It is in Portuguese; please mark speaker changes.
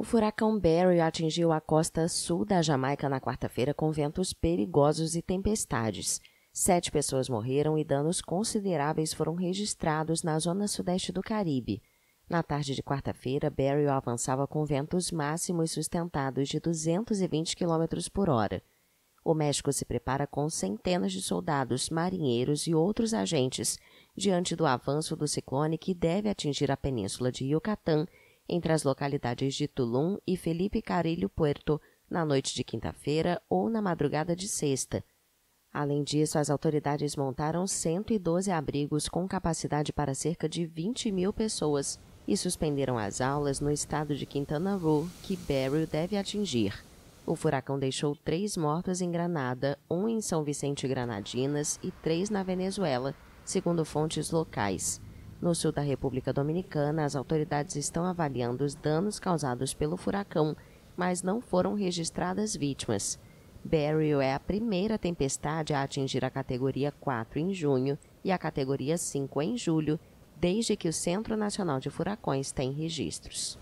Speaker 1: O furacão Barry atingiu a costa sul da Jamaica na quarta-feira com ventos perigosos e tempestades. Sete pessoas morreram e danos consideráveis foram registrados na zona sudeste do Caribe. Na tarde de quarta-feira, Barry avançava com ventos máximos sustentados de 220 km por hora. O México se prepara com centenas de soldados, marinheiros e outros agentes diante do avanço do ciclone que deve atingir a península de Yucatán entre as localidades de Tulum e Felipe Carilho Puerto na noite de quinta-feira ou na madrugada de sexta. Além disso, as autoridades montaram 112 abrigos com capacidade para cerca de 20 mil pessoas e suspenderam as aulas no estado de Quintana Roo, que Barry deve atingir. O furacão deixou três mortos em Granada, um em São Vicente Granadinas e três na Venezuela, segundo fontes locais. No sul da República Dominicana, as autoridades estão avaliando os danos causados pelo furacão, mas não foram registradas vítimas. Barry é a primeira tempestade a atingir a categoria 4 em junho e a categoria 5 em julho, desde que o Centro Nacional de Furacões tem registros.